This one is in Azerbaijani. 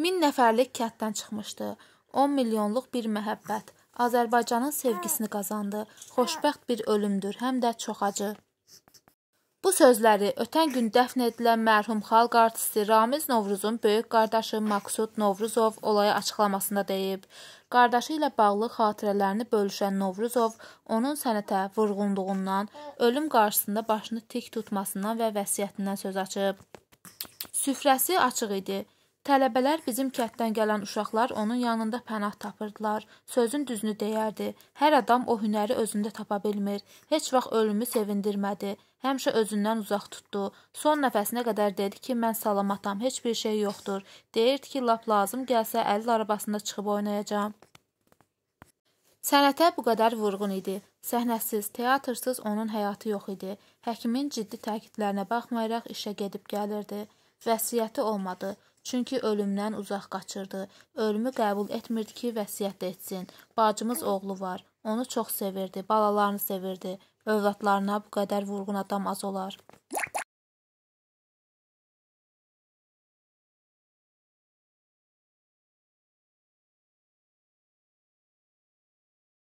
Min nəfərlik kənddən çıxmışdı. 10 milyonluq bir məhəbbət Azərbaycanın sevgisini qazandı. Xoşbəxt bir ölümdür, həm də çox acı. Bu sözləri ötən gün dəfn edilən mərhum xalq artisti Ramiz Novruzun böyük qardaşı Maksud Novruzov olaya açıqlamasında deyib. Qardaşı ilə bağlı xatirələrini bölüşən Novruzov onun sənətə vurğunluğundan, ölüm qarşısında başını tik tutmasından və vəsiyyətindən söz açıb. Süfrəsi açıq idi. Tələbələr bizim kənddən gələn uşaqlar onun yanında pənah tapırdılar. Sözün düzünü deyərdi. Hər adam o hünəri özündə tapa bilmir. Heç vaxt ölümü sevindirmədi. Həmişə özündən uzaq tutdu. Son nəfəsinə qədər dedi ki, mən salamatam, heç bir şey yoxdur. Deyirdi ki, lap lazım gəlsə əlil arabasında çıxıb oynayacağam. Sənətə bu qədər vurğun idi. Səhnəsiz, teatrsız onun həyatı yox idi. Həkimin ciddi təkidlərinə baxmayaraq işə gedib gəlirdi. Vəsiyyəti olmadı. Çünki ölümdən uzaq qaçırdı. Ölümü qəbul etmirdi ki, vəsiyyət etsin. Bacımız oğlu var. Onu çox sevirdi, balalarını sevirdi. Övladlarına bu qədər vurğun adam az olar.